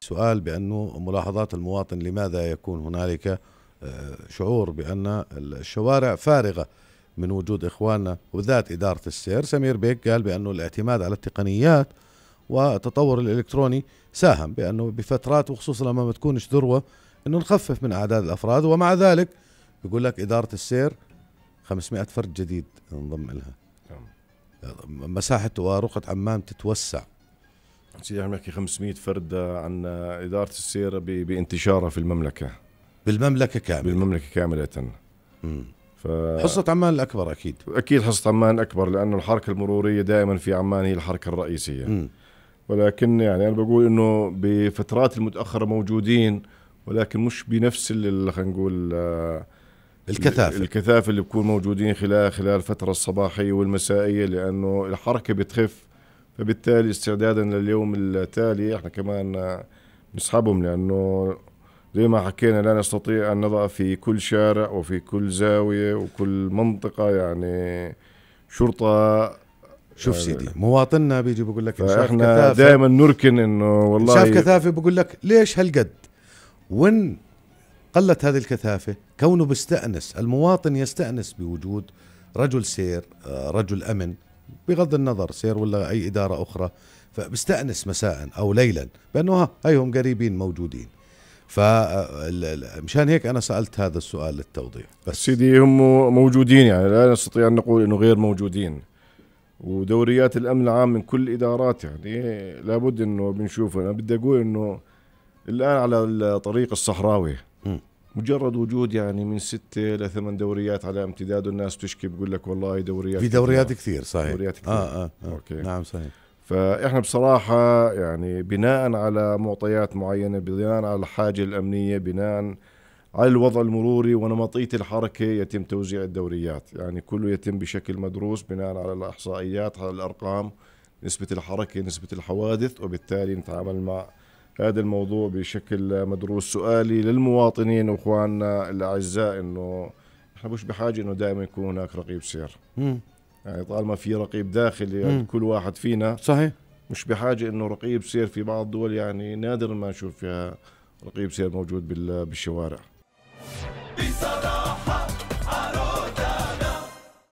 سؤال بأنه ملاحظات المواطن لماذا يكون هنالك آه، شعور بأن الشوارع فارغة من وجود إخواننا وبالذات إدارة السير سمير بيك قال بأنه الاعتماد على التقنيات والتطور الإلكتروني ساهم بأنه بفترات وخصوصا لما ما تكونش ذروة أنه نخفف من أعداد الأفراد ومع ذلك يقول لك إدارة السير 500 فرد جديد انضم لها مساحة وارقة عمان تتوسع سيدي عم نحكي 500 فرد عن إدارة السير بانتشارها في المملكة بالمملكة كاملة بالمملكة كاملة ف... حصة عمان الأكبر أكيد أكيد حصة عمان أكبر لأنه الحركة المرورية دائما في عمان هي الحركة الرئيسية م. ولكن يعني أنا بقول إنه بفترات المتأخرة موجودين ولكن مش بنفس خلينا نقول آه، الكثافه الكثافه اللي بكون موجودين خلال خلال الفتره الصباحيه والمسائيه لانه الحركه بتخف فبالتالي استعدادا لليوم التالي احنا كمان نسحبهم لانه زي ما حكينا لا نستطيع ان نضع في كل شارع وفي كل زاويه وكل منطقه يعني شرطه شوف يعني سيدي مواطننا بيجي بقول لك احنا دائما نركن انه والله شاف كثافه بقول لك ليش هالقد وين قلت هذه الكثافة كونه بيستأنس المواطن يستأنس بوجود رجل سير آه، رجل أمن بغض النظر سير ولا أي إدارة أخرى فبستأنس مساء أو ليلا بأنه ها هيهم قريبين موجودين فمشان آه، هيك انا سالت هذا السؤال للتوضيح بس سيدي هم موجودين يعني لا نستطيع ان نقول انه غير موجودين ودوريات الامن العام من كل الادارات يعني لابد انه بنشوفه انا بدي اقول انه الان على الطريق الصحراوي مجرد وجود يعني من ستة لثمان دوريات على امتداد والناس تشكي بقول لك والله دوريات في دوريات كثير, كثير صحيح دوريات كثير آه آه آه أوكي. نعم صحيح فاحنا بصراحة يعني بناء على معطيات معينة بناء على الحاجة الأمنية بناء على الوضع المروري ونمطية الحركة يتم توزيع الدوريات يعني كله يتم بشكل مدروس بناء على الإحصائيات على الأرقام نسبة الحركة نسبة الحوادث وبالتالي نتعامل مع هذا الموضوع بشكل مدروس سؤالي للمواطنين واخواننا الاعزاء انه احنا مش بحاجه انه دائما يكون هناك رقيب سير مم. يعني طالما في رقيب داخلي يعني كل واحد فينا صحيح مش بحاجه انه رقيب سير في بعض الدول يعني نادر ما نشوف فيها رقيب سير موجود بالشوارع